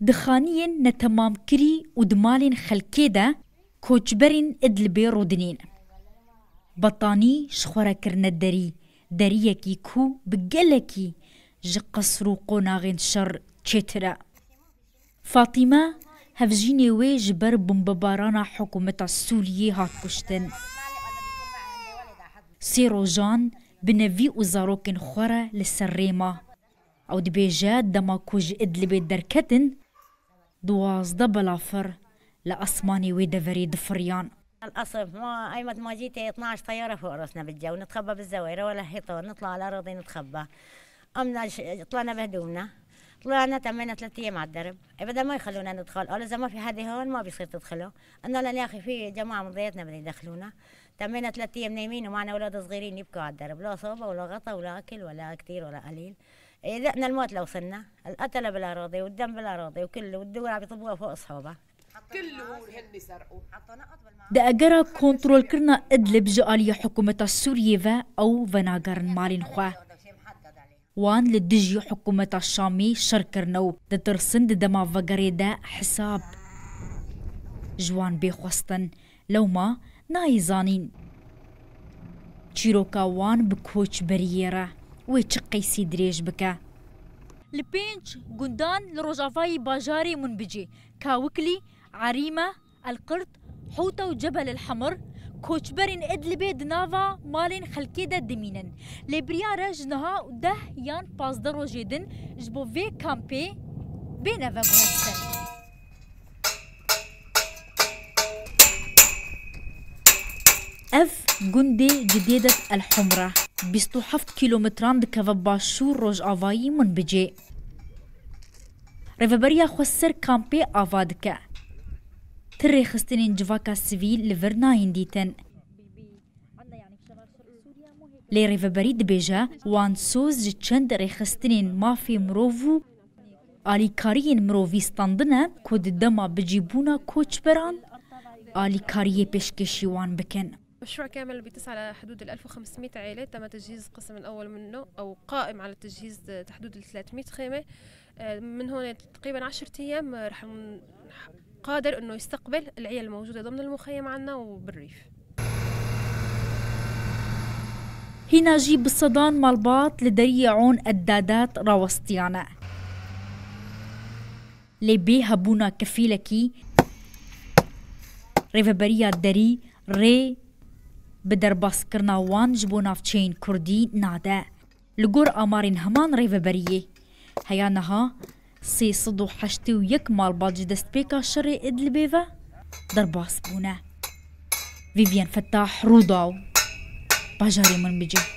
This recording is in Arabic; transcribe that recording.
دخانيين نتمام كري ودمالين خلكيدا كوچبرين ادلبي رودنين بطاني شخورا كرنا داري داريكي كو بقلكي جقصرو قناغين شر تشترا فاطمة هفجيني وي جبر بمبارانا حكومة السولية هات كشتن سيرو جان بنفي وزاروكن خورا لسريما او دبيجات دما كوج ادلبي دركتن دوازده بلافر لأسماني ويدفري دفريان الأصف ما أيمت ما جيت 12 طيارة فوق راسنا بالجو نتخبى بالزويرة ولا حيطان نطلع على الأرض نتخبى أمنا طلعنا بهدومنا طلعنا تمينا ثلاث ايام على الدرب ابدا ما يخلونا ندخل قالوا اذا ما في حد هون ما بيصير تدخلوا قلنا لهم يا اخي في جماعه من ضيتنا بدهم يدخلونا تمينا ثلاث ايام نايمين ومعنا اولاد صغيرين يبكوا على الدرب لا صوبه ولا غطا ولا اكل ولا كثير ولا قليل ذقنا إيه، الموت لو وصلنا القتله بالأراضي والدم بالأراضي وكله والدولة بيطبوها فوق اصحابها كله هن سرقوا دأجرا كنترول كرنا إدلب جالية حكومة السوريفا أو فناغرن مالين خوا وان لدجي حكومة الشامي شركرنو دترسن دما فقريدا حساب جوان بيخوستن لو ما نايزانين تشيروكا وان بكوتش بريرة وی چ قیسی درێژ بکە لە پێنج گوندان لە من بجی کاوکلی عریمە ئەلقرت حوتە و جەبە لە الحەمر کۆچبەرین ئەدلبێ دناوا مالێن خەلکێدە دمینن لبریار جنها ده یان پازدە ڕۆژێدن ji جبو وی kampê bêneve guhestin. Ev اف ci جدیدت الحمره 27 کیلومتران دکەوە باشوور ڕۆژئاوایی من بجێ. ڕێڤەبەریا خوەسەر کامپێ ئاوا دکە. تڕێخستنین جڤاکە سویل لەڤەر ناین دیتن. لێ ڕێڤەبەری دبێژە وان سۆز ji çend ڕێخستنên mafê mirov û alîkariyên mirovî standine ku di dema bicîbûna koçberan alîkariyê pêşkêşî wan bikin. مشروع كامل بيتسع على حدود ال 1500 عائلة تم تجهيز القسم الأول منه أو قائم على تجهيز تحدود ال 300 خيمة آه، من هون تقريبا 10 أيام رح قادر أنه يستقبل العيال الموجودة ضمن المخيم عنا وبالريف هنا جيب الصدان مالباط لدري عون الدادات راوستيانا لبيها بونا كفيلكي ريفبريا دري ري بدر باس کرنا وان جبو نافچین کردی ناده لگور آمارین همان ریو بریه هیا نها سی صد و حشتی و یک مال باج دست پیکا شره ادل بیو در باس بونه ویبین فتاح روضاو بجاری من بجه